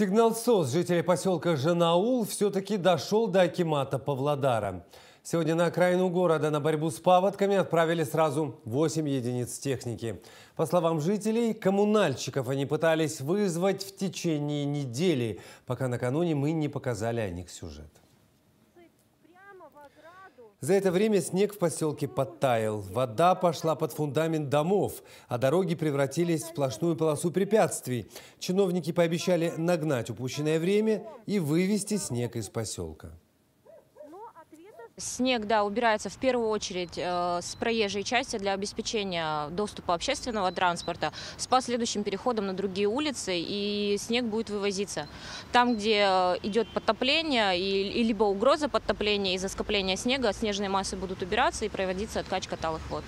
Сигнал СОС жителей поселка Жанаул все-таки дошел до Акимата Павлодара. Сегодня на окраину города на борьбу с паводками отправили сразу 8 единиц техники. По словам жителей, коммунальщиков они пытались вызвать в течение недели, пока накануне мы не показали о них сюжет. За это время снег в поселке подтаял, вода пошла под фундамент домов, а дороги превратились в сплошную полосу препятствий. Чиновники пообещали нагнать упущенное время и вывести снег из поселка. Снег, да, убирается в первую очередь э, с проезжей части для обеспечения доступа общественного транспорта с последующим переходом на другие улицы, и снег будет вывозиться. Там, где э, идет подтопление и, и либо угроза подтопления из-за скопления снега, снежные массы будут убираться и проводиться откачка талых вод.